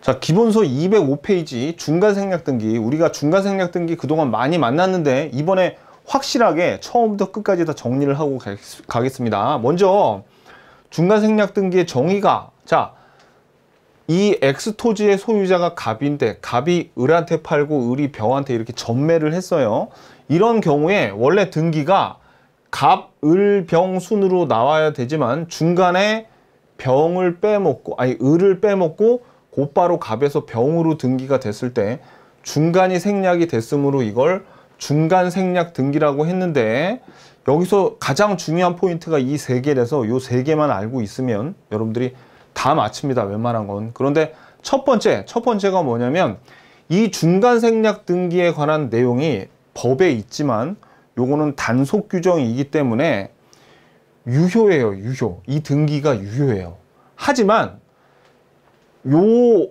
자 기본서 205페이지 중간 생략등기 우리가 중간 생략등기 그동안 많이 만났는데 이번에 확실하게 처음부터 끝까지 다 정리를 하고 가겠습니다 먼저 중간 생략등기의 정의가 자이 엑스토지의 소유자가 갑인데 갑이 을한테 팔고 을이 병한테 이렇게 전매를 했어요 이런 경우에 원래 등기가 갑, 을, 병 순으로 나와야 되지만 중간에 병을 빼먹고 아니 을을 빼먹고 곧바로 갑에서 병으로 등기가 됐을 때 중간이 생략이 됐으므로 이걸 중간 생략 등기라고 했는데 여기서 가장 중요한 포인트가 이 세 개라서 이 세 개만 알고 있으면 여러분들이 다 맞춥니다. 웬만한 건. 그런데 첫 번째, 첫 번째가 뭐냐면 이 중간 생략 등기에 관한 내용이 법에 있지만 요거는 단속 규정이기 때문에 유효해요. 유효. 이 등기가 유효해요. 하지만 요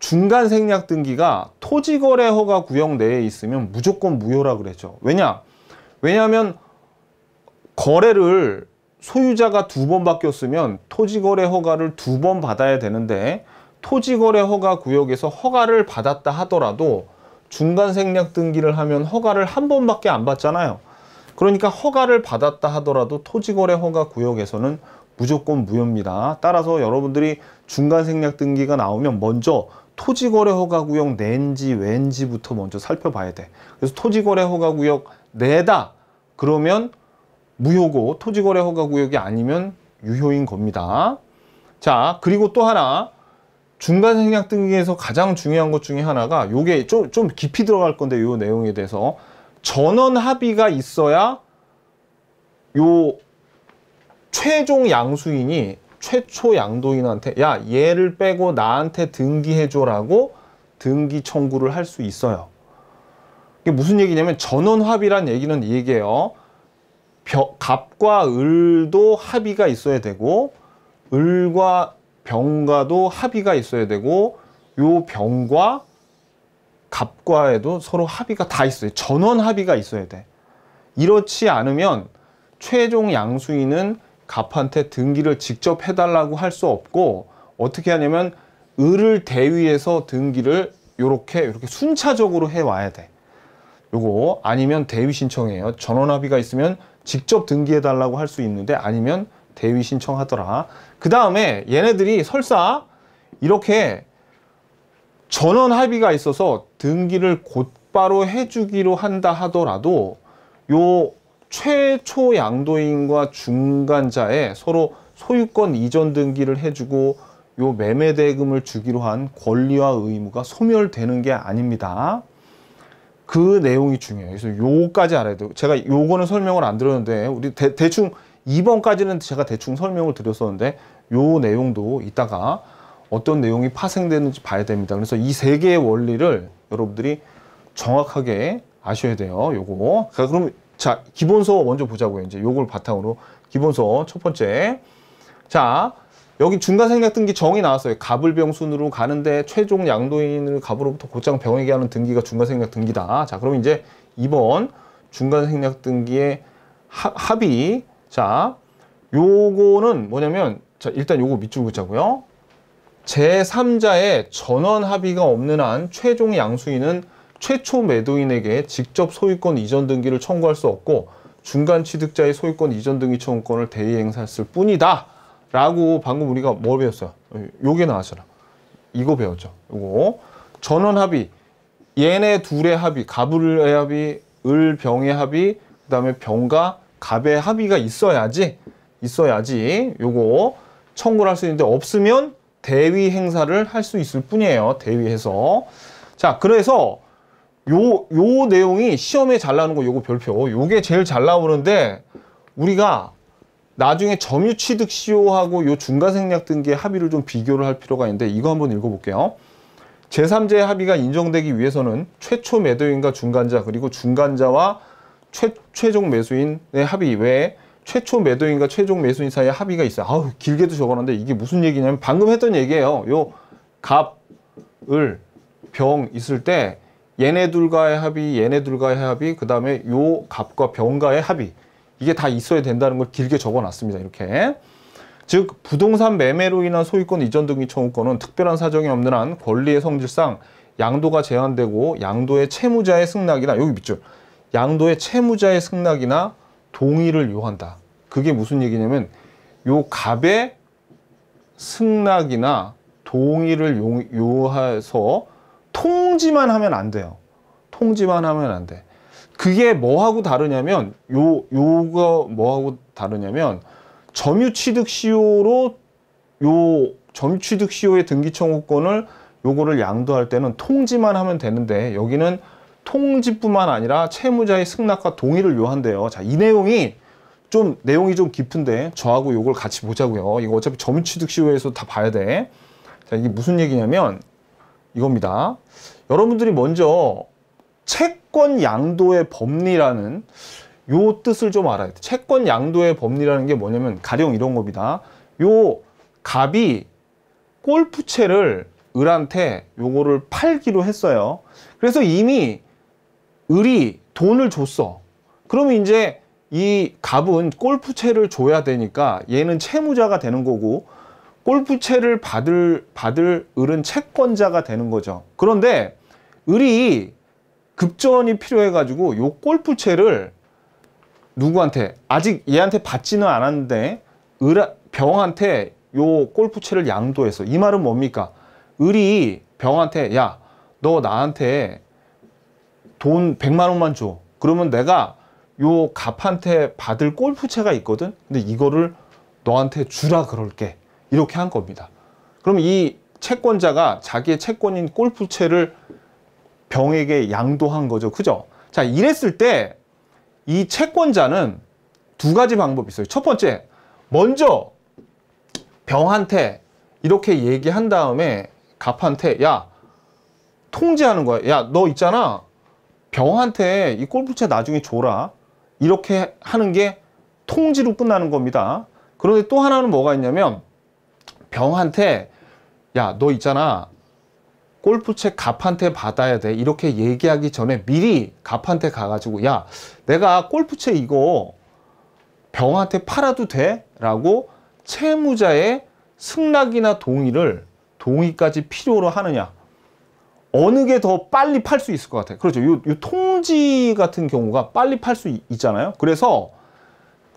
중간 생략 등기가 토지 거래 허가 구역 내에 있으면 무조건 무효라 그랬죠. 왜냐? 왜냐하면 거래를 소유자가 두 번 바뀌었으면 토지 거래 허가를 두 번 받아야 되는데 토지 거래 허가 구역에서 허가를 받았다 하더라도 중간 생략 등기를 하면 허가를 한 번밖에 안 받잖아요. 그러니까 허가를 받았다 하더라도 토지 거래 허가 구역에서는 무조건 무효입니다. 따라서 여러분들이 중간 생략 등기가 나오면 먼저 토지거래 허가구역 낸지 왠지부터 먼저 살펴봐야 돼. 그래서 토지거래 허가구역 내다 그러면 무효고 토지거래 허가구역이 아니면 유효인 겁니다. 자 그리고 또 하나 중간 생략 등기에서 가장 중요한 것 중에 하나가 요게 좀, 좀 깊이 들어갈 건데 요 내용에 대해서 전원 합의가 있어야 요 최종 양수인이 최초 양도인한테 야 얘를 빼고 나한테 등기해줘라고 등기 청구를 할 수 있어요. 이게 무슨 얘기냐면 전원합의란 얘기는 이 얘기예요. 갑과 을도 합의가 있어야 되고 을과 병과도 합의가 있어야 되고 요 병과 갑과에도 서로 합의가 다 있어요. 전원 합의가 있어야 돼. 이렇지 않으면 최종 양수인은 갑한테 등기를 직접 해달라고 할 수 없고 어떻게 하냐면 을을 대위해서 등기를 요렇게 요렇게 순차적으로 해와야 돼. 요거 아니면 대위 신청이에요 전원합의가 있으면 직접 등기해 달라고 할 수 있는데 아니면 대위 신청하더라. 그 다음에 얘네들이 설사 이렇게 전원합의가 있어서 등기를 곧바로 해주기로 한다 하더라도 요 최초 양도인과 중간자에 서로 소유권 이전 등기를 해주고 요 매매 대금을 주기로 한 권리와 의무가 소멸되는 게 아닙니다. 그 내용이 중요해요. 그래서 요까지 거 알아야 되고 제가 요거는 설명을 안 드렸는데 우리 대, 대충 2번까지는 제가 대충 설명을 드렸었는데 요 내용도 이따가 어떤 내용이 파생되는지 봐야 됩니다. 그래서 이 세 개의 원리를 여러분들이 정확하게 아셔야 돼요. 요거. 자, 그럼 자, 기본서 먼저 보자고요. 이제 요걸 바탕으로 기본서 첫 번째. 자, 여기 중간생략 등기 정이 나왔어요. 갑을 병 순으로 가는데 최종 양도인을 갑으로부터 곧장 병에게 하는 등기가 중간생략 등기다. 자, 그럼 이제 2번 중간생략 등기의 하, 합의. 자, 요거는 뭐냐면 자, 일단 요거 밑줄 긋자고요. 제3자의 전원 합의가 없는 한 최종 양수인은 최초 매도인에게 직접 소유권 이전 등기를 청구할 수 없고 중간 취득자의 소유권 이전 등기 청구권을 대위 행사했을 뿐이다 라고 방금 우리가 뭘 뭐 배웠어요? 요게 나왔잖아 이거 배웠죠 요거 전원 합의 얘네 둘의 합의 갑을의 합의 을 병의 합의 그 다음에 병과 갑의 합의가 있어야지 있어야지 요거 청구를 할 수 있는데 없으면 대위 행사를 할 수 있을 뿐이에요 대위해서 자 그래서 요, 요 내용이 시험에 잘 나오는 거 요거 별표. 요게 제일 잘 나오는데 우리가 나중에 점유취득 시효하고 요 중간 생략 등기의 합의를 좀 비교를 할 필요가 있는데 이거 한번 읽어볼게요. 제3자의 합의가 인정되기 위해서는 최초 매도인과 중간자 그리고 중간자와 최, 최종 매수인의 합의 외에 최초 매도인과 최종 매수인 사이에 합의가 있어요. 아우 길게도 적어놨는데 이게 무슨 얘기냐면 방금 했던 얘기예요. 요값을병 있을 때 얘네 둘과의 합의, 얘네 둘과의 합의, 그 다음에 요 값과 병과의 합의 이게 다 있어야 된다는 걸 길게 적어놨습니다. 이렇게 즉 부동산 매매로 인한 소유권 이전 등기 청구권은 특별한 사정이 없는 한 권리의 성질상 양도가 제한되고 양도의 채무자의 승낙이나 여기 밑줄 양도의 채무자의 승낙이나 동의를 요한다. 그게 무슨 얘기냐면 요 갑의 승낙이나 동의를 요, 요해서 통지만 하면 안 돼요. 통지만 하면 안 돼. 그게 뭐하고 다르냐면 요 요거 뭐하고 다르냐면 점유취득시효로 요 점유취득시효의 등기청구권을 요거를 양도할 때는 통지만 하면 되는데 여기는 통지뿐만 아니라 채무자의 승낙과 동의를 요한대요. 자, 이 내용이 좀 내용이 좀 깊은데 저하고 요걸 같이 보자고요. 이거 어차피 점유취득시효에서 다 봐야 돼. 자, 이게 무슨 얘기냐면 이겁니다. 여러분들이 먼저 채권 양도의 법리라는 요 뜻을 좀 알아야 돼. 채권 양도의 법리라는 게 뭐냐면 가령 이런 겁니다. 요 갑이 골프채를 을한테 요거를 팔기로 했어요. 그래서 이미 을이 돈을 줬어. 그러면 이제 이 갑은 골프채를 줘야 되니까 얘는 채무자가 되는 거고 골프채를 받을 받을 을은 채권자가 되는 거죠. 그런데 을이 급전이 필요해 가지고 요 골프채를 누구한테 아직 얘한테 받지는 않았는데 을 병한테 요 골프채를 양도해서 이 말은 뭡니까? 을이 병한테 야 너 나한테 돈 100만 원만 줘. 그러면 내가 요 갑한테 받을 골프채가 있거든. 근데 이거를 너한테 주라 그럴게. 이렇게 한 겁니다. 그럼 이 채권자가 자기의 채권인 골프채를 병에게 양도한 거죠. 그죠? 자, 이랬을 때 이 채권자는 두 가지 방법이 있어요. 첫 번째, 먼저 병한테 이렇게 얘기한 다음에 갑한테 야, 통제하는 거야. 야, 너 있잖아. 병한테 이 골프채 나중에 줘라. 이렇게 하는 게 통지로 끝나는 겁니다. 그런데 또 하나는 뭐가 있냐면 병한테 야 너 있잖아 골프채 갑한테 받아야 돼 이렇게 얘기하기 전에 미리 갑한테 가가지고 야 내가 골프채 이거 병한테 팔아도 돼? 라고 채무자의 승낙이나 동의를 동의까지 필요로 하느냐 어느 게 더 빨리 팔 수 있을 것 같아요 그렇죠 요, 요 통지 같은 경우가 빨리 팔 수 있잖아요 그래서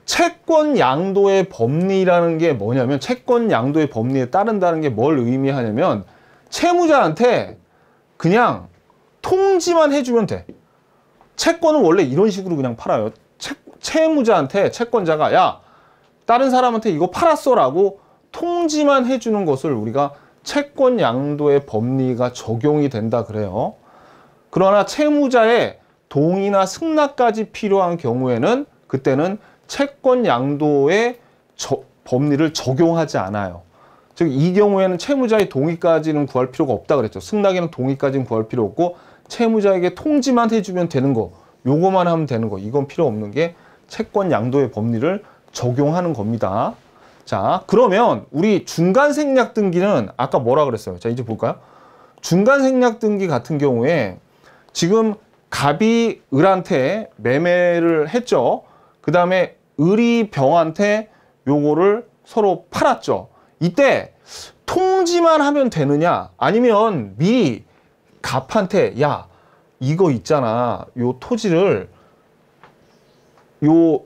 채권 양도의 법리라는 게 뭐냐면 채권 양도의 법리에 따른다는 게 뭘 의미하냐면 채무자한테 그냥 통지만 해주면 돼. 채권은 원래 이런 식으로 그냥 팔아요. 채, 채무자한테 채권자가 야 다른 사람한테 이거 팔았어 라고 통지만 해주는 것을 우리가 채권 양도의 법리가 적용이 된다 그래요. 그러나 채무자의 동의나 승낙까지 필요한 경우에는 그때는 채권 양도의 저, 법리를 적용하지 않아요. 즉 이 경우에는 채무자의 동의까지는 구할 필요가 없다 그랬죠. 승낙에는 동의까지는 구할 필요 없고 채무자에게 통지만 해주면 되는 거요것만 하면 되는 거 이건 필요 없는 게 채권 양도의 법리를 적용하는 겁니다. 자 그러면 우리 중간 생략 등기는 아까 뭐라 그랬어요? 자 이제 볼까요? 중간 생략 등기 같은 경우에 지금 갑이 을한테 매매를 했죠. 그 다음에 의리병한테 요거를 서로 팔았죠. 이때 통지만 하면 되느냐 아니면 미리 갑한테 야 이거 있잖아 요 토지를 요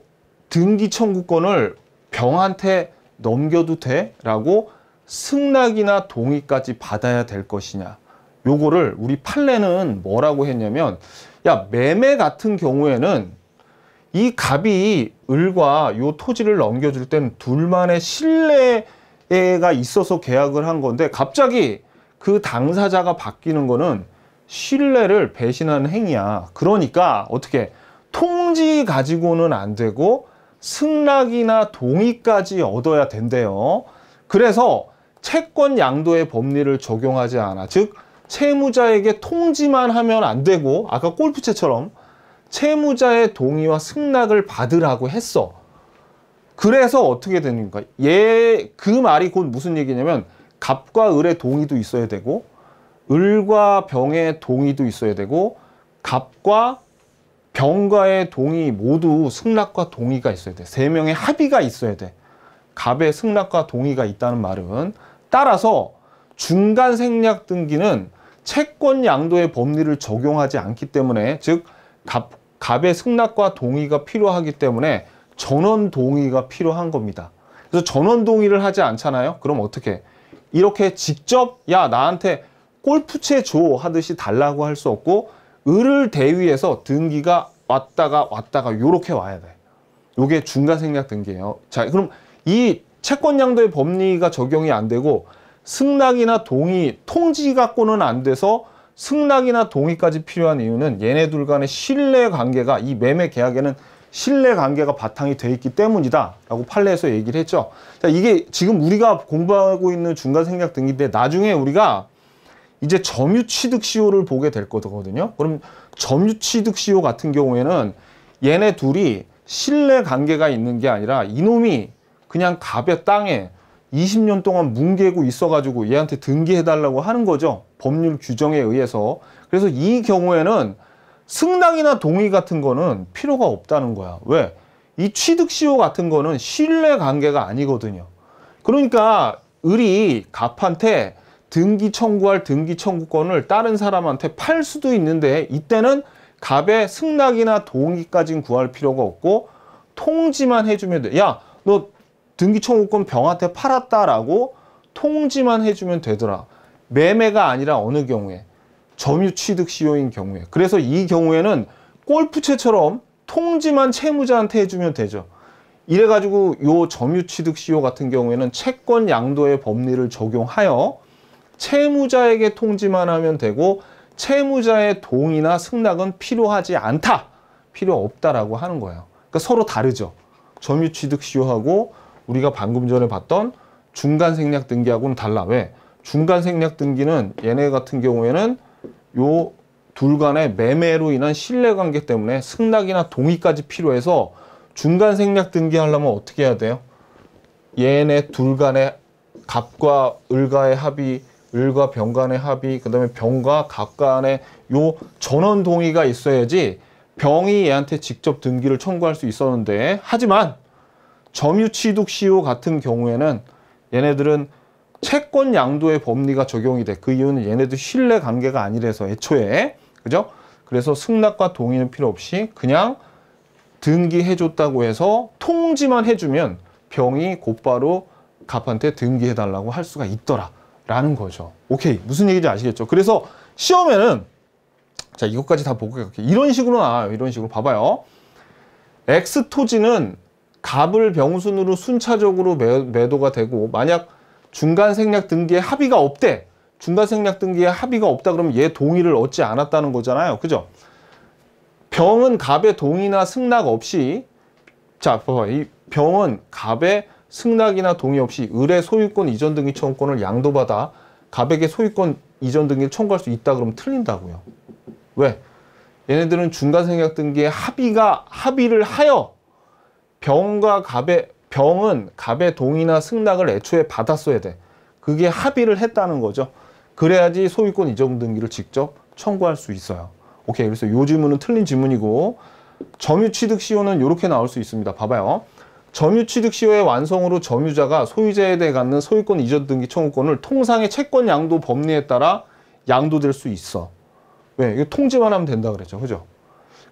등기 청구권을 병한테 넘겨도 돼? 라고 승낙이나 동의까지 받아야 될 것이냐 요거를 우리 판례는 뭐라고 했냐면 야 매매 같은 경우에는 이 갑이 을과 요 토지를 넘겨줄 때는 둘만의 신뢰가 있어서 계약을 한 건데 갑자기 그 당사자가 바뀌는 거는 신뢰를 배신하는 행위야. 그러니까 어떻게 통지 가지고는 안 되고 승낙이나 동의까지 얻어야 된대요. 그래서 채권 양도의 법리를 적용하지 않아. 즉 채무자에게 통지만 하면 안 되고 아까 골프채처럼 채무자의 동의와 승낙을 받으라고 했어. 그래서 어떻게 되는가? 얘그 말이 곧 무슨 얘기냐면 갑과 을의 동의도 있어야 되고 을과 병의 동의도 있어야 되고 갑과 병과의 동의 모두 승낙과 동의가 있어야 돼. 세 명의 합의가 있어야 돼. 갑의 승낙과 동의가 있다는 말은 따라서 중간 생략 등기는 채권 양도의 법리를 적용하지 않기 때문에 즉 갑, 갑의 승낙과 동의가 필요하기 때문에 전원 동의가 필요한 겁니다. 그래서 전원 동의를 하지 않잖아요. 그럼 어떻게? 이렇게 직접 야 나한테 골프채 줘 하듯이 달라고 할 수 없고 을을 대위해서 등기가 왔다가 왔다가 요렇게 와야 돼. 요게 중간 생략 등기예요. 자, 그럼 이 채권 양도의 법리가 적용이 안 되고 승낙이나 동의, 통지 갖고는 안 돼서 승낙이나 동의까지 필요한 이유는 얘네 둘 간의 신뢰 관계가 이 매매 계약에는 신뢰 관계가 바탕이 돼 있기 때문이다 라고 판례에서 얘기를 했죠 자 이게 지금 우리가 공부하고 있는 중간 생략 등인데 나중에 우리가 이제 점유취득 시효를 보게 될 거거든요 그럼 점유취득 시효 같은 경우에는 얘네 둘이 신뢰 관계가 있는 게 아니라 이놈이 그냥 가벼 땅에 20년 동안 뭉개고 있어가지고 얘한테 등기해달라고 하는 거죠. 법률 규정에 의해서. 그래서 이 경우에는 승낙이나 동의 같은 거는 필요가 없다는 거야. 왜? 이 취득시효 같은 거는 신뢰관계가 아니거든요. 그러니까 을이 갑한테 등기 청구할 등기 청구권을 다른 사람한테 팔 수도 있는데 이때는 갑의 승낙이나 동의까지는 구할 필요가 없고 통지만 해주면 돼. 야, 너 등기청구권 병한테 팔았다라고 통지만 해주면 되더라. 매매가 아니라 어느 경우에 점유취득시효인 경우에 그래서 이 경우에는 골프채처럼 통지만 채무자한테 해주면 되죠. 이래가지고 요 점유취득시효 같은 경우에는 채권 양도의 법리를 적용하여 채무자에게 통지만 하면 되고 채무자의 동의나 승낙은 필요하지 않다. 필요 없다라고 하는 거예요. 그러니까 서로 다르죠. 점유취득시효하고 우리가 방금 전에 봤던 중간 생략 등기하고는 달라. 왜? 중간 생략 등기는 얘네 같은 경우에는 요 둘 간의 매매로 인한 신뢰관계 때문에 승낙이나 동의까지 필요해서 중간 생략 등기하려면 어떻게 해야 돼요? 얘네 둘 간의 갑과 을과의 합의, 을과 병 간의 합의, 그 다음에 병과 갑 간의 요 전원 동의가 있어야지 병이 얘한테 직접 등기를 청구할 수 있었는데 하지만 점유취득 시효 같은 경우에는 얘네들은 채권 양도의 법리가 적용이 돼. 그 이유는 얘네들 신뢰 관계가 아니라서 애초에. 그죠? 그래서 승낙과 동의는 필요 없이 그냥 등기해줬다고 해서 통지만 해주면 병이 곧바로 갑한테 등기해달라고 할 수가 있더라. 라는 거죠. 오케이. 무슨 얘기인지 아시겠죠? 그래서 시험에는 자, 이것까지 다 보고 갈게요. 이런 식으로 나와요. 이런 식으로. 봐봐요. X 토지는 갑을 병순으로 순차적으로 매, 도가 되고 만약 중간 생략 등기에 합의가 없대 중간 생략 등기에 합의가 없다 그러면 얘 동의를 얻지 않았다는 거잖아요 그죠 병은 갑의 동의나 승낙 없이 자 봐봐 이 병은 갑의 승낙이나 동의 없이 을의 소유권 이전 등기 청구권을 양도받아 갑에게 소유권 이전 등기를 청구할 수 있다 그러면 틀린다고요 왜 얘네들은 중간 생략 등기에 합의가 합의를 하여 병과 갑의 병은 갑의 동의나 승낙을 애초에 받았어야 돼. 그게 합의를 했다는 거죠. 그래야지 소유권 이전 등기를 직접 청구할 수 있어요. 오케이. 그래서 요 질문은 틀린 질문이고 점유취득 시효는 이렇게 나올 수 있습니다. 봐봐요. 점유취득 시효의 완성으로 점유자가 소유자에 대해 갖는 소유권 이전 등기 청구권을 통상의 채권 양도 법리에 따라 양도될 수 있어. 왜? 이거 통지만 하면 된다 그랬죠. 그죠?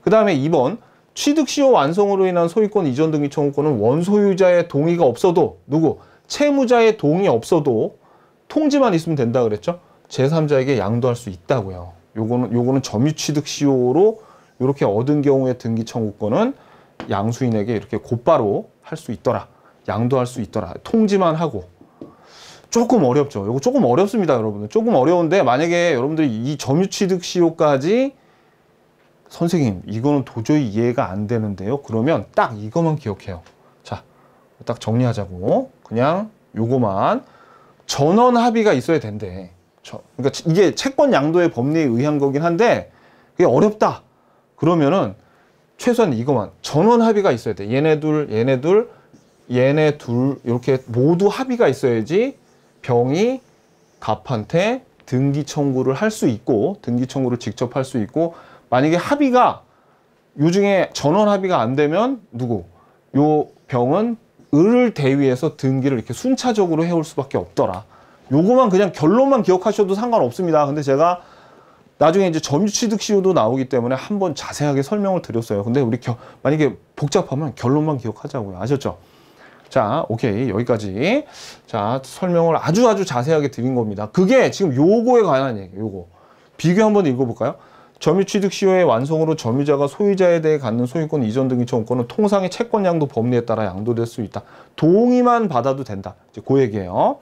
그 다음에 2번 취득시효 완성으로 인한 소유권 이전 등기 청구권은 원소유자의 동의가 없어도 누구? 채무자의 동의 없어도 통지만 있으면 된다 그랬죠? 제3자에게 양도할 수 있다고요. 요거는 요거는 점유취득시효로 이렇게 얻은 경우에 등기 청구권은 양수인에게 이렇게 곧바로 할 수 있더라. 양도할 수 있더라. 통지만 하고. 조금 어렵죠. 요거 조금 어렵습니다, 여러분들. 조금 어려운데 만약에 여러분들이 이 점유취득시효까지 선생님 이거는 도저히 이해가 안 되는데요 그러면 딱이거만 기억해요 자딱 정리하자고 그냥 요거만 전원 합의가 있어야 된대 저, 그러니까 이게 채권 양도의 법리에 의한 거긴 한데 그게 어렵다 그러면은 최소한 이거만 전원 합의가 있어야 돼 얘네 둘 얘네 둘 얘네 둘 이렇게 모두 합의가 있어야지 병이 갑한테 등기 청구를 할 수 있고 등기 청구를 직접 할 수 있고 만약에 합의가 요중에 전원 합의가 안 되면 누구? 요 병은 을을 대위해서 등기를 이렇게 순차적으로 해올 수밖에 없더라. 요거만 그냥 결론만 기억하셔도 상관없습니다. 근데 제가 나중에 이제 점유취득 시효도 나오기 때문에 한번 자세하게 설명을 드렸어요. 근데 우리 겨, 만약에 복잡하면 결론만 기억하자고요. 아셨죠? 자, 오케이. 여기까지. 자, 설명을 아주 아주 자세하게 드린 겁니다. 그게 지금 요거에 관한 얘기예요. 요거. 비교 한번 읽어볼까요? 점유취득 시효의 완성으로 점유자가 소유자에 대해 갖는 소유권 이전 등의 청구권은 통상의 채권 양도 법리에 따라 양도될 수 있다. 동의만 받아도 된다. 이제 그 얘기예요.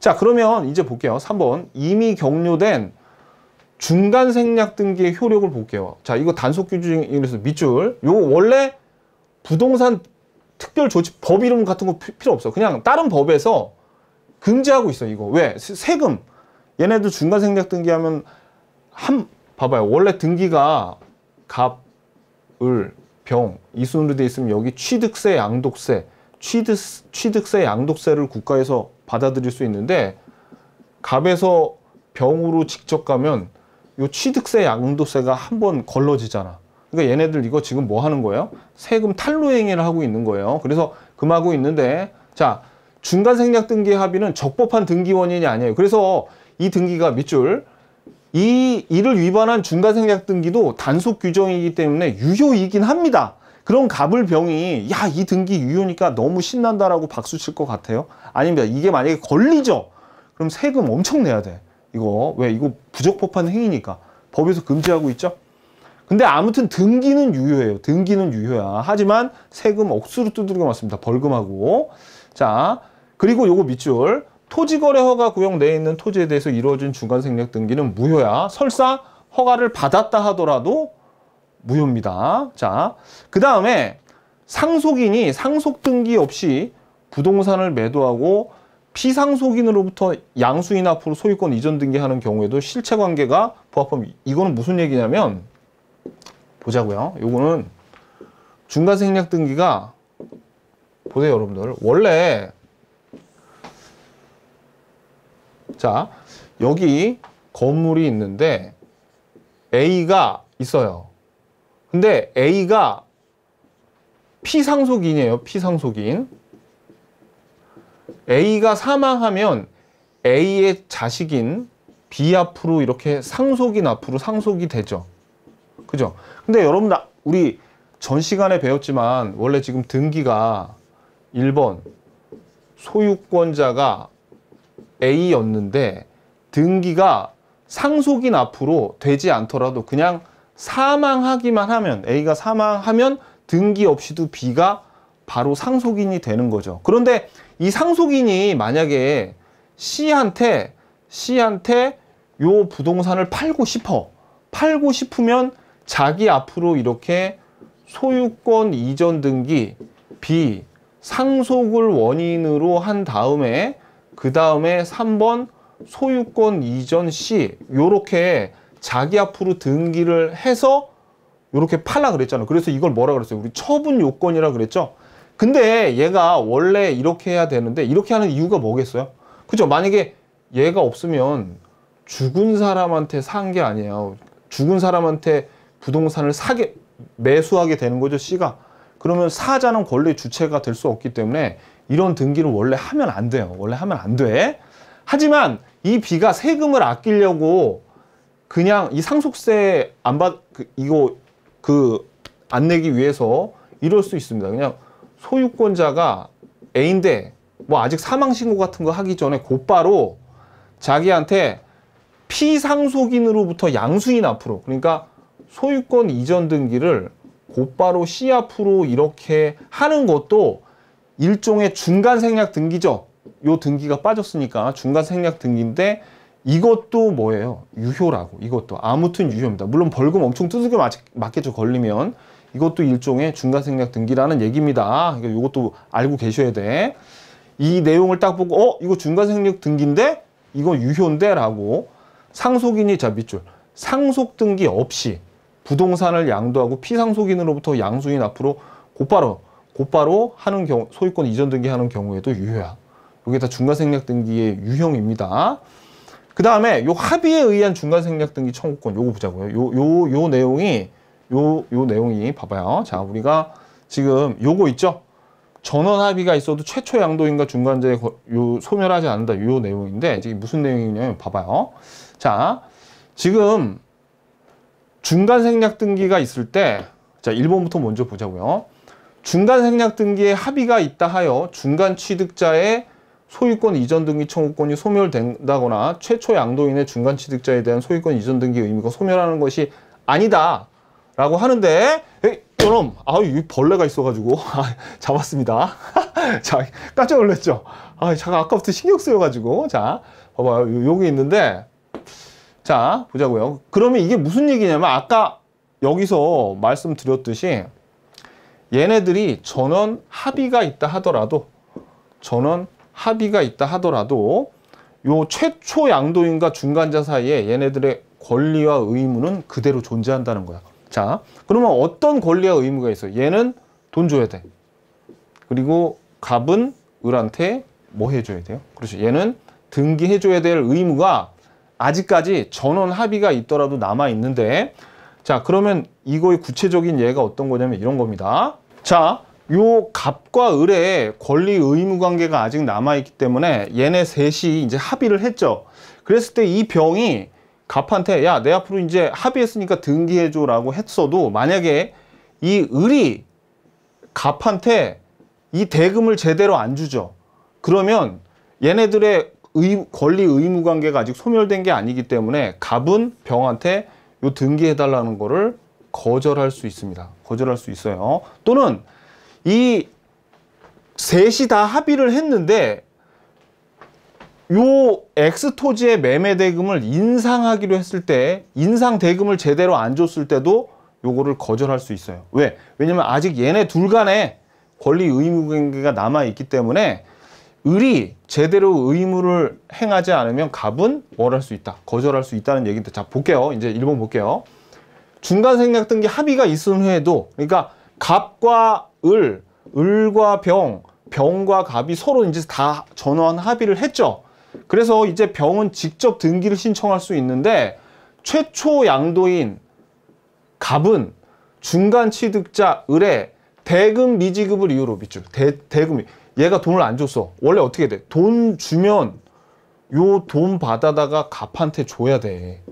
자 그러면 이제 볼게요. 3번 이미 격려된 중간 생략 등기의 효력을 볼게요. 자 이거 단속 규정에서 밑줄 요 원래 부동산 특별 조치 법 이름 같은 거 필요 없어. 그냥 다른 법에서 금지하고 있어 이거 왜 세금 얘네들 중간 생략 등기하면 한 봐봐요. 원래 등기가 갑, 을, 병, 이 순으로 되어 있으면 여기 취득세, 양독세 취득, 취득세, 양독세를 국가에서 받아들일 수 있는데 갑에서 병으로 직접 가면 이 취득세, 양독세가한 번 걸러지잖아. 그러니까 얘네들 이거 지금 뭐 하는 거예요? 세금 탈루 행위를 하고 있는 거예요. 그래서 금하고 있는데 자 중간 생략 등기 합의는 적법한 등기 원인이 아니에요. 그래서 이 등기가 밑줄 이 이를 위반한 중간 생략 등기도 단속 규정이기 때문에 유효이긴 합니다. 그럼 갑을 병이 야 이 등기 유효니까 너무 신난다라고 박수 칠 것 같아요. 아닙니다. 이게 만약에 걸리죠. 그럼 세금 엄청 내야 돼. 이거 왜 이거 부적법한 행위니까 법에서 금지하고 있죠. 근데 아무튼 등기는 유효해요 등기는 유효야. 하지만 세금 억수로 두드려 맞습니다. 벌금하고. 자, 그리고 요거 밑줄. 토지거래 허가 구역 내에 있는 토지에 대해서 이루어진 중간 생략 등기는 무효야. 설사 허가를 받았다 하더라도 무효입니다. 자, 그 다음에 상속인이 상속 등기 없이 부동산을 매도하고 피상속인으로부터 양수인 앞으로 소유권 이전 등기하는 경우에도 실체관계가 부합하면 이거는 무슨 얘기냐면 보자고요. 이거는 중간생략 등기가 보세요 여러분들 원래 자, 여기 건물이 있는데 A가 있어요. 근데 A가 피상속인이에요. 피상속인. A가 사망하면 A의 자식인 B 앞으로 이렇게 상속인 앞으로 상속이 되죠. 그죠? 근데 여러분 우리 전 시간에 배웠지만 원래 지금 등기가 1번 소유권자가 A였는데 등기가 상속인 앞으로 되지 않더라도 그냥 사망하기만 하면 A가 사망하면 등기 없이도 B가 바로 상속인이 되는 거죠. 그런데 이 상속인이 만약에 C한테 C한테 요 부동산을 팔고 싶어. 팔고 싶으면 자기 앞으로 이렇게 소유권 이전 등기 B 상속을 원인으로 한 다음에 그 다음에 3번 소유권 이전 시 요렇게 자기 앞으로 등기를 해서 요렇게 팔라 그랬잖아 그래서 이걸 뭐라 그랬어요? 우리 처분 요건이라 그랬죠. 근데 얘가 원래 이렇게 해야 되는데 이렇게 하는 이유가 뭐겠어요? 그죠? 만약에 얘가 없으면 죽은 사람한테 산 게 아니에요. 죽은 사람한테 부동산을 사게 매수하게 되는 거죠, 씨가. 그러면 사자는 권리 주체가 될 수 없기 때문에 이런 등기를 원래 하면 안 돼요. 원래 하면 안 돼. 하지만 이 B가 세금을 아끼려고 그냥 이 상속세 안 받, 그, 이거 그 안 내기 위해서 이럴 수 있습니다. 그냥 소유권자가 A인데 뭐 아직 사망신고 같은 거 하기 전에 곧바로 자기한테 피상속인으로부터 양수인 앞으로 그러니까 소유권 이전 등기를 곧바로 C 앞으로 이렇게 하는 것도 일종의 중간 생략 등기죠. 요 등기가 빠졌으니까 중간 생략 등기인데 이것도 뭐예요? 유효라고. 이것도 아무튼 유효입니다. 물론 벌금 엄청 두들겨 맞겠죠. 걸리면. 이것도 일종의 중간 생략 등기라는 얘기입니다. 그러니까 이것도 알고 계셔야 돼. 이 내용을 딱 보고 어? 이거 중간 생략 등기인데? 이거 유효인데? 라고 상속인이 자 밑줄 상속 등기 없이 부동산을 양도하고 피상속인으로부터 양수인 앞으로 곧바로 곧바로 하는 경우 소유권 이전 등기하는 경우에도 유효야. 이게 다 중간 생략 등기의 유형입니다. 그 다음에 요 합의에 의한 중간 생략 등기 청구권 요거 보자고요. 요요요 내용이 요 요 내용이 봐봐요. 자 우리가 지금 요거 있죠. 전원 합의가 있어도 최초 양도인과 중간자요 소멸하지 않는다 요 내용인데 지금 무슨 내용이냐면 봐봐요. 자 지금 중간 생략 등기가 있을 때자 1번부터 먼저 보자고요. 중간 생략 등기에 합의가 있다 하여 중간 취득자의 소유권 이전 등기 청구권이 소멸된다거나 최초 양도인의 중간 취득자에 대한 소유권 이전 등기 의무가 소멸하는 것이 아니다 라고 하는데 에이, 여놈 아유 이 벌레가 있어가지고 아, 잡았습니다 자 깜짝 놀랐죠 아 제가 아까부터 신경 쓰여가지고 자 봐봐요 여기 있는데 자 보자고요 그러면 이게 무슨 얘기냐면 아까 여기서 말씀드렸듯이 얘네들이 전원 합의가 있다 하더라도 전원 합의가 있다 하더라도 요 최초 양도인과 중간자 사이에 얘네들의 권리와 의무는 그대로 존재한다는 거야. 자, 그러면 어떤 권리와 의무가 있어? 얘는 돈 줘야 돼. 그리고 갑은 을한테 뭐 해줘야 돼요? 그렇죠. 얘는 등기해줘야 될 의무가 아직까지 전원 합의가 있더라도 남아있는데 자 그러면 이거의 구체적인 예가 어떤 거냐면 이런 겁니다. 자, 요 갑과 을의 권리 의무 관계가 아직 남아있기 때문에 얘네 셋이 이제 합의를 했죠. 그랬을 때 이 병이 갑한테 야 내 앞으로 이제 합의했으니까 등기해줘 라고 했어도 만약에 이 을이 갑한테 이 대금을 제대로 안 주죠. 그러면 얘네들의 의, 권리 의무 관계가 아직 소멸된 게 아니기 때문에 갑은 병한테 요 등기해달라는 거를 거절할 수 있습니다. 거절할 수 있어요. 또는 이 셋이 다 합의를 했는데 요스 토지의 매매 대금을 인상하기로 했을 때 인상 대금을 제대로 안 줬을 때도 요거를 거절할 수 있어요. 왜? 왜냐면 아직 얘네 둘 간에 권리 의무 관계가 남아 있기 때문에 을이 제대로 의무를 행하지 않으면 갑은 월할 수 있다. 거절할 수 있다는 얘기인데 자 볼게요. 이제 일번 볼게요. 중간 생략 등기 합의가 있은 후에도 그러니까 갑과 을, 을과 병, 병과 갑이 서로 이제 다 전원 합의를 했죠. 그래서 이제 병은 직접 등기를 신청할 수 있는데 최초 양도인 갑은 중간 취득자 을의 대금 미지급을 이유로 미줄 대, 대금 얘가 돈을 안 줬어. 원래 어떻게 돼? 돈 주면 요 돈 받아다가 갑한테 줘야 돼.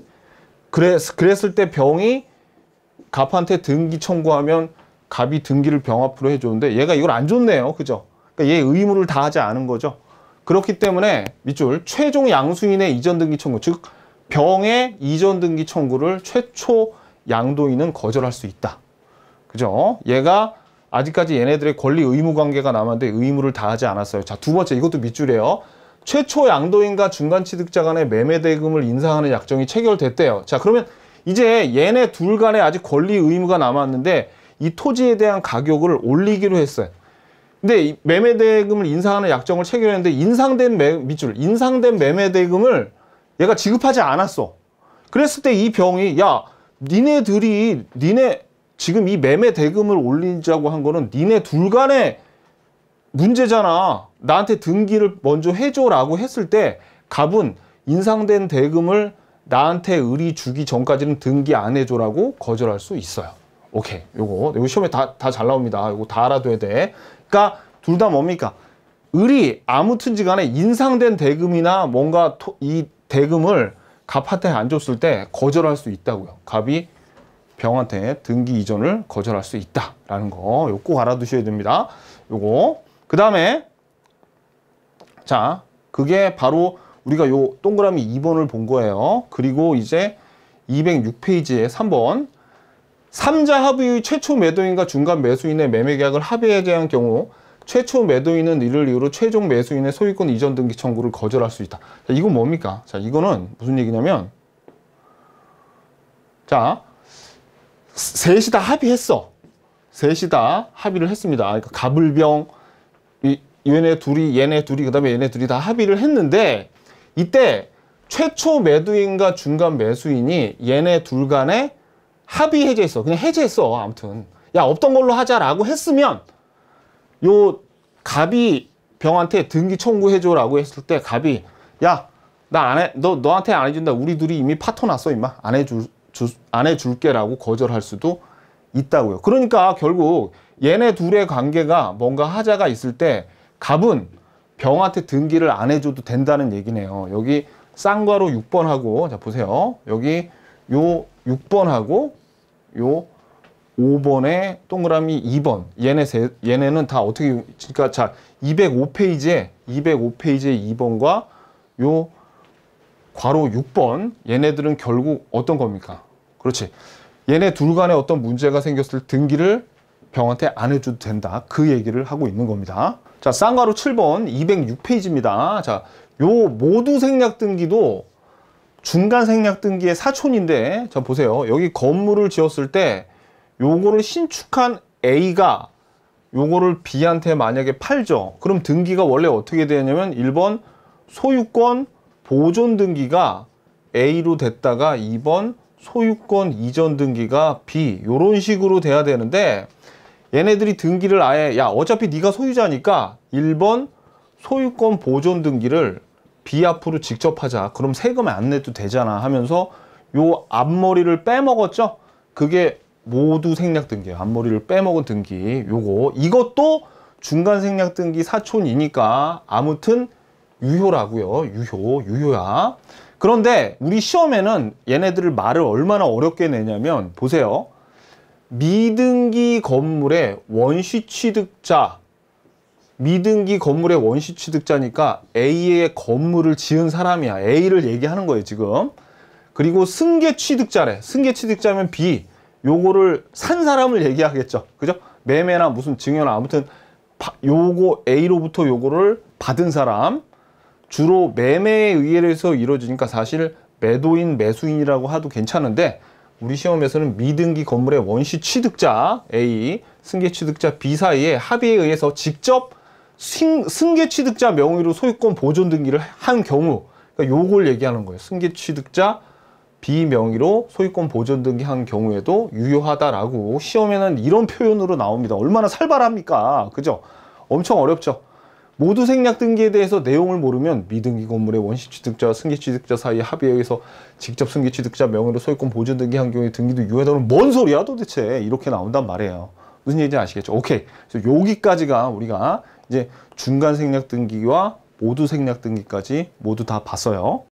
그래서 그랬을 때 병이 갑한테 등기 청구하면 갑이 등기를 병 앞으로 해줬는데 얘가 이걸 안 줬네요. 그죠? 그러니까 얘 의무를 다하지 않은 거죠. 그렇기 때문에 밑줄 최종 양수인의 이전 등기 청구 즉 병의 이전 등기 청구를 최초 양도인은 거절할 수 있다. 그죠? 얘가 아직까지 얘네들의 권리 의무 관계가 남았는데 의무를 다하지 않았어요. 자, 두 번째 이것도 밑줄이에요. 최초 양도인과 중간 취득자 간의 매매 대금을 인상하는 약정이 체결됐대요. 자, 그러면 이제 얘네 둘 간에 아직 권리 의무가 남았는데 이 토지에 대한 가격을 올리기로 했어요. 근데 매매 대금을 인상하는 약정을 체결했는데 인상된 매, 밑줄, 인상된 매매 대금을 얘가 지급하지 않았어. 그랬을 때 이 병이 야, 니네들이 니네 지금 이 매매 대금을 올리자고 한 거는 니네 둘 간에 문제잖아. 나한테 등기를 먼저 해줘라고 했을 때 갑은 인상된 대금을 나한테 의리 주기 전까지는 등기 안 해줘라고 거절할 수 있어요. 오케이. 요거, 요거 시험에 다다 잘 나옵니다. 요거 다 알아둬야 돼. 그러니까 둘 다 뭡니까? 을이 아무튼지 간에 인상된 대금이나 뭔가 토, 이 대금을 갑한테 안 줬을 때 거절할 수 있다고요. 갑이 병한테 등기 이전을 거절할 수 있다라는 거 요거 꼭 알아두셔야 됩니다. 요거 그 다음에 자 그게 바로 우리가 요 동그라미 2번을 본 거예요. 그리고 이제 206페이지에 3번 3자 합의의 최초 매도인과 중간 매수인의 매매계약을 합의에 대한 경우 최초 매도인은 이를 이유로 최종 매수인의 소유권 이전 등기 청구를 거절할 수 있다. 자, 이건 뭡니까? 자, 이거는 무슨 얘기냐면 자, 셋이 다 합의했어. 셋이 다 합의를 했습니다. 그러니까 가불병, 이, 얘네 둘이, 얘네 둘이, 그 다음에 얘네 둘이 다 합의를 했는데, 이때 최초 매도인과 중간 매수인이 얘네 둘 간에 합의 해제했어. 그냥 해제했어. 아무튼. 야, 없던 걸로 하자라고 했으면, 요, 갑이 병한테 등기 청구해줘라고 했을 때, 갑이, 야, 나 안 해, 너, 너한테 안 해준다. 우리 둘이 이미 파토 났어, 임마. 안 해줄, 주, 안 해줄게라고 거절할 수도 있다고요. 그러니까 결국 얘네 둘의 관계가 뭔가 하자가 있을 때 갑은 병한테 등기를 안 해줘도 된다는 얘기네요. 여기 쌍과로 6번하고 자 보세요. 여기 요 6번하고 요 5번에 동그라미 2번 얘네 세, 얘네는 다 어떻게 그러니까 자 205페이지에 205페이지에 2번과 요 괄호 6번 얘네들은 결국 어떤 겁니까? 그렇지. 얘네 둘 간에 어떤 문제가 생겼을 등기를 병한테 안 해줘도 된다. 그 얘기를 하고 있는 겁니다. 자, 쌍가루 7번 206페이지입니다. 자, 요 모두 생략 등기도 중간 생략 등기의 사촌인데 자 보세요. 여기 건물을 지었을 때 요거를 신축한 A가 요거를 B한테 만약에 팔죠. 그럼 등기가 원래 어떻게 되냐면 1번 소유권 보존 등기가 A로 됐다가 2번 소유권 이전 등기가 B 요런 식으로 돼야 되는데 얘네들이 등기를 아예 야 어차피 네가 소유자니까 1번 소유권 보존 등기를 B 앞으로 직접 하자 그럼 세금 에안 내도 되잖아 하면서 요 앞머리를 빼먹었죠 그게 모두 생략 등기 앞머리를 빼먹은 등기 요거 이것도 중간 생략 등기 사촌이니까 아무튼 유효라고요. 유효, 유효야. 그런데 우리 시험에는 얘네들을 말을 얼마나 어렵게 내냐면 보세요. 미등기 건물의 원시 취득자 미등기 건물의 원시 취득자니까 A의 건물을 지은 사람이야. A를 얘기하는 거예요, 지금. 그리고 승계 취득자래. 승계 취득자면 B. 요거를 산 사람을 얘기하겠죠. 그죠? 매매나 무슨 증여나 아무튼 요거 A로부터 요거를 받은 사람 주로 매매에 의해서 이루어지니까 사실 매도인 매수인이라고 하도 괜찮은데 우리 시험에서는 미등기 건물의 원시 취득자 A, 승계 취득자 B 사이에 합의에 의해서 직접 승, 승계 취득자 명의로 소유권 보존 등기를 한 경우 그러니까 요걸 얘기하는 거예요. 승계 취득자 B 명의로 소유권 보존 등기 한 경우에도 유효하다라고 시험에는 이런 표현으로 나옵니다. 얼마나 살벌합니까? 그죠? 엄청 어렵죠. 모두 생략 등기에 대해서 내용을 모르면 미등기 건물의 원시 취득자와 승계 취득자 사이의 합의에 의해서 직접 승계 취득자 명의로 소유권 보존 등기한 경우에 등기도 유효하다는 뭔 소리야 도대체 이렇게 나온단 말이에요. 무슨 얘기인지 아시겠죠? 오케이. 그래서 여기까지가 우리가 이제 중간 생략 등기와 모두 생략 등기까지 모두 다 봤어요.